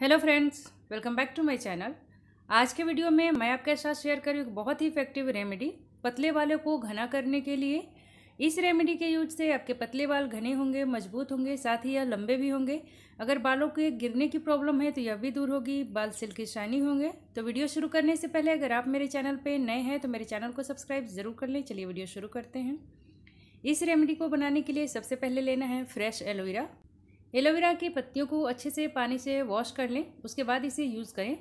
hello friends welcome back to my channel आज के video में मैं आपके साथ शेयर कर रही एक बहुत ही इफेक्टिव रेमेडी पतले वालों को घना करने के लिए इस रेमेडी के यूज से आपके पतले बाल घने होंगे मजबूत होंगे साथ ही यह लंबे भी होंगे अगर बालों के गिरने की प्रॉब्लम है तो यह भी दूर होगी बाल सिल्की शाइनी होंगे तो वीडियो शुरू करने से पहले अगर आप मेरे चैनल पर नए हैं तो मेरे चैनल को सब्सक्राइब ज़रूर कर लें चलिए वीडियो शुरू करते हैं इस रेमेडी को बनाने के लिए सबसे पहले लेना है फ्रेश एलोवेरा एलोवेरा की पत्तियों को अच्छे से पानी से वॉश कर लें उसके बाद इसे यूज़ करें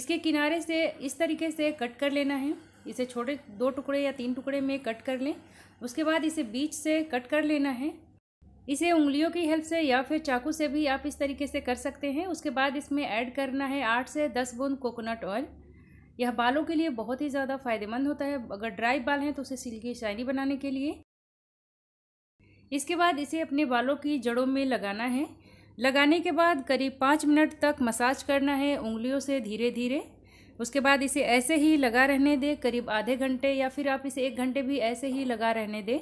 इसके किनारे से इस तरीके से कट कर लेना है इसे छोटे दो टुकड़े या तीन टुकड़े में कट कर लें उसके बाद इसे बीच से कट कर लेना है इसे उंगलियों की हेल्प से या फिर चाकू से भी आप इस तरीके से कर सकते हैं उसके बाद इसमें ऐड करना है आठ से दस बूंद कोकोनट ऑयल यह बालों के लिए बहुत ही ज़्यादा फायदेमंद होता है अगर ड्राई बाल हैं तो उसे सिल्की शाइनी बनाने के लिए इसके बाद इसे अपने बालों की जड़ों में लगाना है लगाने के बाद करीब पाँच मिनट तक मसाज करना है उंगलियों से धीरे धीरे उसके बाद इसे ऐसे ही लगा रहने दें करीब आधे घंटे या फिर आप इसे एक घंटे भी ऐसे ही लगा रहने दें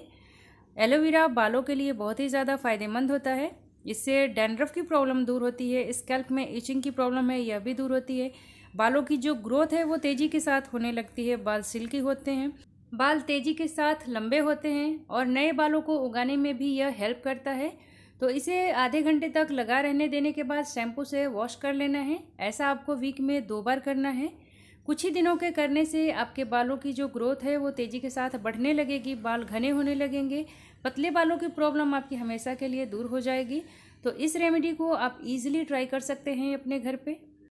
एलोवेरा बालों के लिए बहुत ही ज़्यादा फ़ायदेमंद होता है इससे डैंड्रफ की प्रॉब्लम दूर होती है स्कैल्प में ईचिंग की प्रॉब्लम है यह भी दूर होती है बालों की जो ग्रोथ है वो तेज़ी के साथ होने लगती है बाल सिल्की होते हैं बाल तेज़ी के साथ लंबे होते हैं और नए बालों को उगाने में भी यह हेल्प करता है तो इसे आधे घंटे तक लगा रहने देने के बाद शैम्पू से वॉश कर लेना है ऐसा आपको वीक में दो बार करना है कुछ ही दिनों के करने से आपके बालों की जो ग्रोथ है वो तेज़ी के साथ बढ़ने लगेगी बाल घने होने लगेंगे पतले बालों की प्रॉब्लम आपकी हमेशा के लिए दूर हो जाएगी तो इस रेमेडी को आप इजीली ट्राई कर सकते हैं अपने घर पे